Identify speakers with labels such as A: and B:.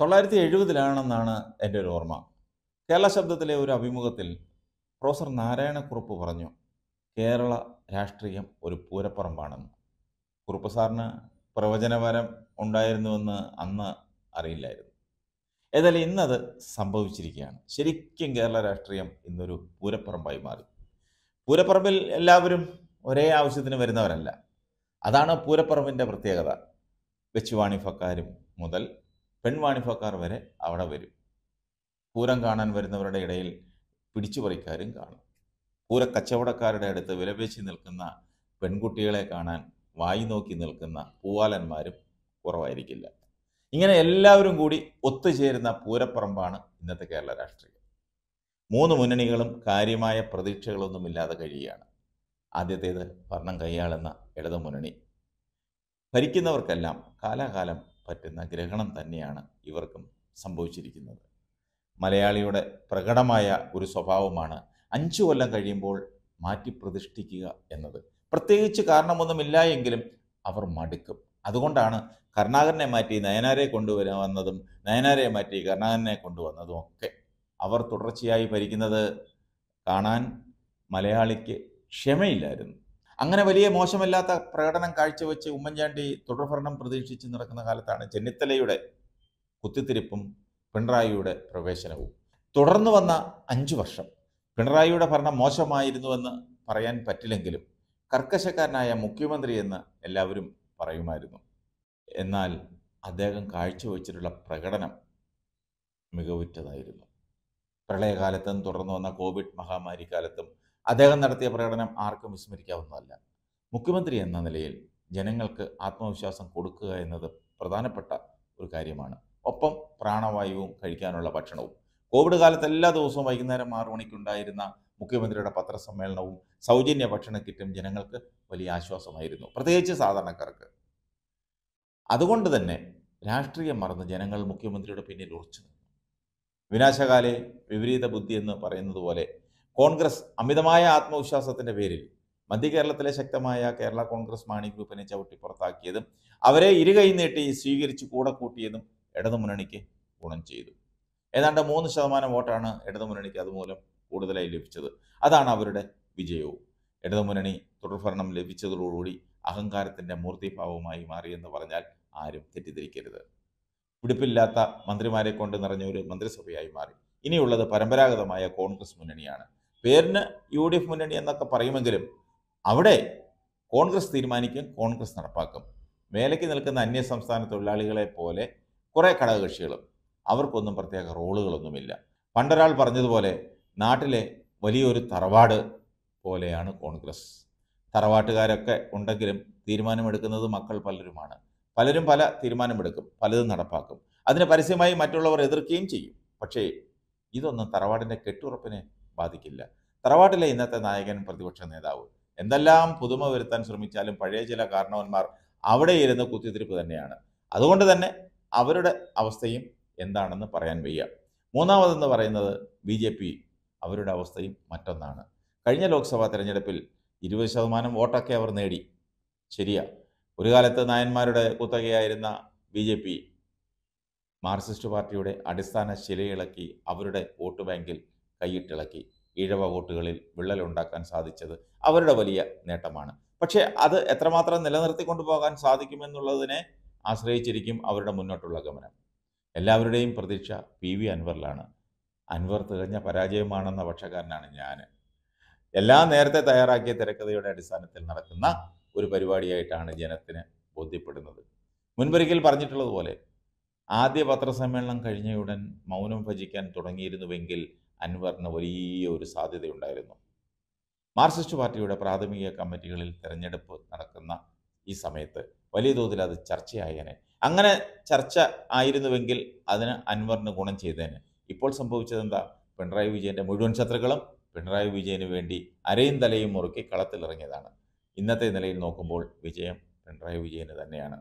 A: തൊള്ളായിരത്തി എഴുപതിലാണെന്നാണ് എൻ്റെ ഒരു ഓർമ്മ കേരള ശബ്ദത്തിലെ ഒരു അഭിമുഖത്തിൽ പ്രൊഫസർ നാരായണക്കുറുപ്പ് പറഞ്ഞു കേരള രാഷ്ട്രീയം ഒരു പൂരപ്പറമ്പാണെന്ന് കുറുപ്പ് സാറിന് പ്രവചനപരം ഉണ്ടായിരുന്നുവെന്ന് അന്ന് അറിയില്ലായിരുന്നു ഏതായാലും ഇന്നത് സംഭവിച്ചിരിക്കുകയാണ് ശരിക്കും കേരള രാഷ്ട്രീയം ഇന്നൊരു പൂരപ്പറമ്പായി മാറി പൂരപ്പറമ്പിൽ എല്ലാവരും ഒരേ ആവശ്യത്തിന് വരുന്നവരല്ല അതാണ് പൂരപ്പറമ്പിൻ്റെ പ്രത്യേകത വെച്ചുവാണി ഫക്കാരും മുതൽ പെൺവാണിഭക്കാർ വരെ അവിടെ വരും പൂരം കാണാൻ വരുന്നവരുടെ ഇടയിൽ പിടിച്ചുപറിക്കാരും കാണും കച്ചവടക്കാരുടെ അടുത്ത് വിലപേശി നിൽക്കുന്ന പെൺകുട്ടികളെ കാണാൻ വായി നോക്കി നിൽക്കുന്ന പൂവാലന്മാരും കുറവായിരിക്കില്ല ഇങ്ങനെ എല്ലാവരും കൂടി ഒത്തുചേരുന്ന പൂരപ്പറമ്പാണ് ഇന്നത്തെ കേരള രാഷ്ട്രീയം മൂന്ന് മുന്നണികളും കാര്യമായ ഇല്ലാതെ കഴിയുകയാണ് ആദ്യത്തേത് ഭരണം കൈയാളുന്ന ഇടതുമുന്നണി ഭരിക്കുന്നവർക്കെല്ലാം കാലാകാലം പറ്റുന്ന ഗ്രഹണം തന്നെയാണ് ഇവർക്കും സംഭവിച്ചിരിക്കുന്നത് മലയാളിയുടെ പ്രകടമായ ഒരു സ്വഭാവമാണ് അഞ്ചു കൊല്ലം കഴിയുമ്പോൾ മാറ്റി പ്രതിഷ്ഠിക്കുക എന്നത് പ്രത്യേകിച്ച് കാരണമൊന്നുമില്ല എങ്കിലും അവർ മടുക്കും അതുകൊണ്ടാണ് കർണാകരനെ മാറ്റി നയനാരെ കൊണ്ടുവരുന്നതും നയനാരെ മാറ്റി കർണാകരനെ കൊണ്ടുവന്നതും ഒക്കെ അവർ തുടർച്ചയായി ഭരിക്കുന്നത് കാണാൻ മലയാളിക്ക് ക്ഷമയില്ലായിരുന്നു അങ്ങനെ വലിയ മോശമല്ലാത്ത പ്രകടനം കാഴ്ചവെച്ച് ഉമ്മൻചാണ്ടി തുടർഭരണം പ്രതീക്ഷിച്ച് നടക്കുന്ന കാലത്താണ് ചെന്നിത്തലയുടെ കുത്തിത്തിരിപ്പും പിണറായിയുടെ പ്രവേശനവും തുടർന്നു വന്ന അഞ്ചു വർഷം പിണറായിയുടെ ഭരണം മോശമായിരുന്നുവെന്ന് പറയാൻ പറ്റില്ലെങ്കിലും കർക്കശക്കാരനായ മുഖ്യമന്ത്രി എന്ന് എല്ലാവരും പറയുമായിരുന്നു എന്നാൽ അദ്ദേഹം കാഴ്ചവെച്ചിട്ടുള്ള പ്രകടനം മികവുറ്റതായിരുന്നു പ്രളയകാലത്തും തുടർന്നു വന്ന കോവിഡ് മഹാമാരി കാലത്തും അദ്ദേഹം നടത്തിയ പ്രകടനം ആർക്കും വിസ്മരിക്കാവുന്നതല്ല മുഖ്യമന്ത്രി എന്ന നിലയിൽ ജനങ്ങൾക്ക് ആത്മവിശ്വാസം കൊടുക്കുക എന്നത് പ്രധാനപ്പെട്ട ഒരു കാര്യമാണ് ഒപ്പം പ്രാണവായുവും കഴിക്കാനുള്ള ഭക്ഷണവും കോവിഡ് കാലത്ത് എല്ലാ ദിവസവും വൈകുന്നേരം ആറു മണിക്കുണ്ടായിരുന്ന മുഖ്യമന്ത്രിയുടെ പത്രസമ്മേളനവും സൗജന്യ ഭക്ഷണ കിറ്റും ജനങ്ങൾക്ക് വലിയ ആശ്വാസമായിരുന്നു പ്രത്യേകിച്ച് സാധാരണക്കാർക്ക് അതുകൊണ്ട് തന്നെ രാഷ്ട്രീയം മറന്ന് ജനങ്ങൾ മുഖ്യമന്ത്രിയുടെ പിന്നിൽ ഉറച്ചു നിന്നു വിനാശകാലെ വിപരീത ബുദ്ധി എന്ന് പറയുന്നത് പോലെ കോൺഗ്രസ് അമിതമായ ആത്മവിശ്വാസത്തിന്റെ പേരിൽ മധ്യ കേരളത്തിലെ ശക്തമായ കേരള കോൺഗ്രസ് മാണി ഗ്രൂപ്പിനെ ചവിട്ടി പുറത്താക്കിയതും അവരെ ഇരുകൈ നീട്ടി സ്വീകരിച്ച് കൂടെ കൂട്ടിയതും ഇടതുമുന്നണിക്ക് ഗുണം ചെയ്തു ഏതാണ്ട് മൂന്ന് ശതമാനം വോട്ടാണ് ഇടതുമുന്നണിക്ക് അതുമൂലം കൂടുതലായി ലഭിച്ചത് അതാണ് അവരുടെ വിജയവും ഇടതുമുന്നണി തുടർഭരണം ലഭിച്ചതോടുകൂടി അഹങ്കാരത്തിന്റെ മൂർത്തിഭാവമായി മാറിയെന്ന് പറഞ്ഞാൽ ആരും തെറ്റിദ്ധരിക്കരുത് പിടിപ്പില്ലാത്ത മന്ത്രിമാരെ കൊണ്ട് നിറഞ്ഞ ഒരു മന്ത്രിസഭയായി മാറി ഇനിയുള്ളത് പരമ്പരാഗതമായ കോൺഗ്രസ് മുന്നണിയാണ് പേരിന് യു ഡി എഫ് മുന്നണി എന്നൊക്കെ പറയുമെങ്കിലും അവിടെ കോൺഗ്രസ് തീരുമാനിക്കും കോൺഗ്രസ് നടപ്പാക്കും വേലയ്ക്ക് നിൽക്കുന്ന അന്യ സംസ്ഥാന തൊഴിലാളികളെ പോലെ കുറേ ഘടകകക്ഷികളും അവർക്കൊന്നും പ്രത്യേക റോളുകളൊന്നുമില്ല പണ്ടൊരാൾ പറഞ്ഞതുപോലെ നാട്ടിലെ വലിയൊരു തറവാട് പോലെയാണ് കോൺഗ്രസ് തറവാട്ടുകാരൊക്കെ ഉണ്ടെങ്കിലും തീരുമാനമെടുക്കുന്നത് മക്കൾ പലരുമാണ് പലരും പല തീരുമാനമെടുക്കും പലതും നടപ്പാക്കും അതിനെ പരസ്യമായി മറ്റുള്ളവർ എതിർക്കുകയും ചെയ്യും പക്ഷേ ഇതൊന്നും തറവാടിൻ്റെ കെട്ടുറപ്പിനെ ബാധിക്കില്ല തറവാട്ടിലെ ഇന്നത്തെ നായകൻ പ്രതിപക്ഷ നേതാവ് എന്തെല്ലാം പുതുമ വരുത്താൻ ശ്രമിച്ചാലും പഴയ ചില കാരണവന്മാർ അവിടെ ഇരുന്ന് കുത്തിത്തിരിപ്പ് തന്നെയാണ് അതുകൊണ്ട് തന്നെ അവരുടെ അവസ്ഥയും എന്താണെന്ന് പറയാൻ വയ്യ മൂന്നാമതെന്ന് പറയുന്നത് ബി ജെ പി അവരുടെ അവസ്ഥയും മറ്റൊന്നാണ് കഴിഞ്ഞ ലോക്സഭാ തെരഞ്ഞെടുപ്പിൽ ഇരുപത് ശതമാനം വോട്ടൊക്കെ അവർ നേടി ശരിയാ ഒരു കാലത്ത് നായന്മാരുടെ കുത്തകയായിരുന്ന ബി ജെ പി മാർക്സിസ്റ്റ് പാർട്ടിയുടെ അടിസ്ഥാന ശിലയിളക്കി അവരുടെ വോട്ട് ബാങ്കിൽ കൈയിട്ടിളക്കി ഈഴവ വോട്ടുകളിൽ വിള്ളലുണ്ടാക്കാൻ സാധിച്ചത് അവരുടെ വലിയ നേട്ടമാണ് പക്ഷേ അത് എത്രമാത്രം നിലനിർത്തിക്കൊണ്ടു പോകാൻ സാധിക്കുമെന്നുള്ളതിനെ ആശ്രയിച്ചിരിക്കും അവരുടെ മുന്നോട്ടുള്ള ഗമനം എല്ലാവരുടെയും പ്രതീക്ഷ പി വി അൻവറിലാണ് അൻവർ തികഞ്ഞ പരാജയമാണെന്ന പക്ഷക്കാരനാണ് ഞാൻ എല്ലാ നേരത്തെ തയ്യാറാക്കിയ തിരക്കഥയുടെ അടിസ്ഥാനത്തിൽ നടക്കുന്ന ഒരു പരിപാടിയായിട്ടാണ് ജനത്തിന് ബോധ്യപ്പെടുന്നത് മുൻപൊരിക്കൽ പറഞ്ഞിട്ടുള്ളതുപോലെ ആദ്യ പത്രസമ്മേളനം കഴിഞ്ഞയുടൻ മൗനം ഭജിക്കാൻ തുടങ്ങിയിരുന്നുവെങ്കിൽ അൻവറിന് വലിയ ഒരു സാധ്യതയുണ്ടായിരുന്നു മാർക്സിസ്റ്റ് പാർട്ടിയുടെ പ്രാഥമിക കമ്മിറ്റികളിൽ തെരഞ്ഞെടുപ്പ് നടക്കുന്ന ഈ സമയത്ത് വലിയ തോതിൽ അത് ചർച്ചയായേനെ അങ്ങനെ ചർച്ച ആയിരുന്നുവെങ്കിൽ അതിന് അൻവറിന് ഗുണം ചെയ്തേനെ ഇപ്പോൾ സംഭവിച്ചത് എന്താ പിണറായി വിജയൻ്റെ മുഴുവൻ ശത്രുക്കളും പിണറായി വിജയന് വേണ്ടി അരയും തലയും മുറുക്കി കളത്തിലിറങ്ങിയതാണ് ഇന്നത്തെ നിലയിൽ നോക്കുമ്പോൾ വിജയം പിണറായി വിജയന് തന്നെയാണ്